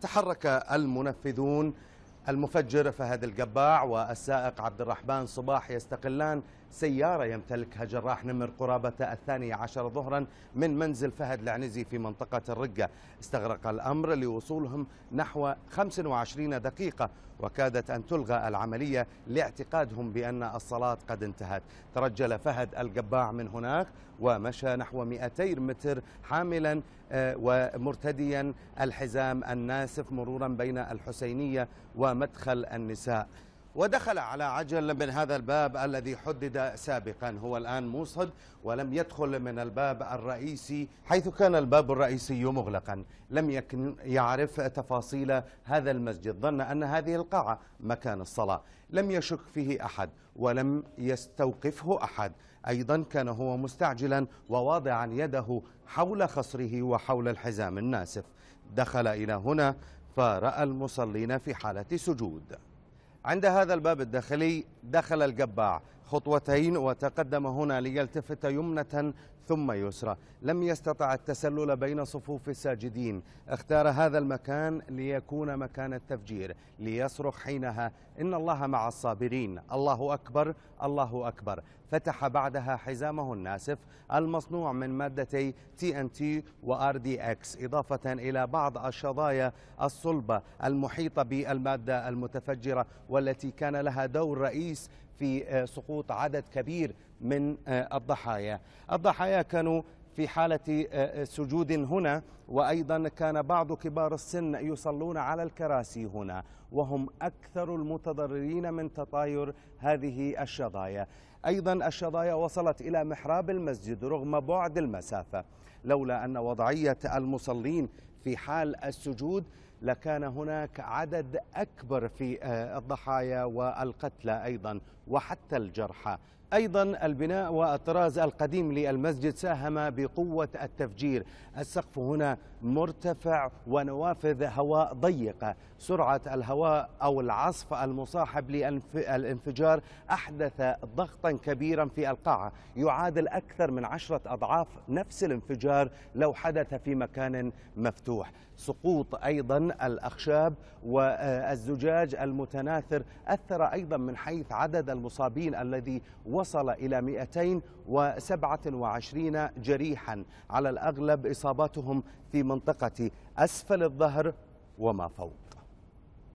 تحرك المنفذون المفجر فهد القباع والسائق عبد الرحمن صباح يستقلان سيارة يمتلكها جراح نمر قرابة الثانية عشر ظهرا من منزل فهد العنزي في منطقة الرقة استغرق الأمر لوصولهم نحو 25 دقيقة وكادت أن تلغى العملية لاعتقادهم بأن الصلاة قد انتهت ترجل فهد القباع من هناك ومشى نحو 200 متر حاملا آه، ومرتديا الحزام الناسف مرورا بين الحسينية و مدخل النساء ودخل على عجل من هذا الباب الذي حدد سابقا هو الآن موصد ولم يدخل من الباب الرئيسي حيث كان الباب الرئيسي مغلقا لم يكن يعرف تفاصيل هذا المسجد ظن أن هذه القاعة مكان الصلاة لم يشك فيه أحد ولم يستوقفه أحد أيضا كان هو مستعجلا وواضعا يده حول خصره وحول الحزام الناسف دخل إلى هنا فرأى المصلين في حالة سجود عند هذا الباب الداخلي دخل الجباع خطوتين وتقدم هنا ليلتفت يمنة ثم يسرى لم يستطع التسلل بين صفوف الساجدين اختار هذا المكان ليكون مكان التفجير ليصرخ حينها إن الله مع الصابرين الله أكبر الله أكبر فتح بعدها حزامه الناسف المصنوع من مادتي تي ان تي وار دي اكس إضافة إلى بعض الشظايا الصلبة المحيطة بالمادة المتفجرة والتي كان لها دور رئيس في آه، سقوط عدد كبير من آه، الضحايا الضحايا كانوا في حالة آه، سجود هنا وأيضا كان بعض كبار السن يصلون على الكراسي هنا وهم أكثر المتضررين من تطاير هذه الشظايا أيضا الشظايا وصلت إلى محراب المسجد رغم بعد المسافة لولا أن وضعية المصلين في حال السجود لكان هناك عدد أكبر في آه، الضحايا والقتلى أيضا وحتى الجرحى أيضا البناء والطراز القديم للمسجد ساهم بقوة التفجير السقف هنا مرتفع ونوافذ هواء ضيقة سرعة الهواء أو العصف المصاحب للانفجار أحدث ضغطا كبيرا في القاعة يعادل أكثر من عشرة أضعاف نفس الانفجار لو حدث في مكان مفتوح سقوط أيضا الأخشاب والزجاج المتناثر أثر أيضا من حيث عدد المصابين الذي وصل إلى 227 جريحا على الأغلب إصاباتهم في منطقة أسفل الظهر وما فوق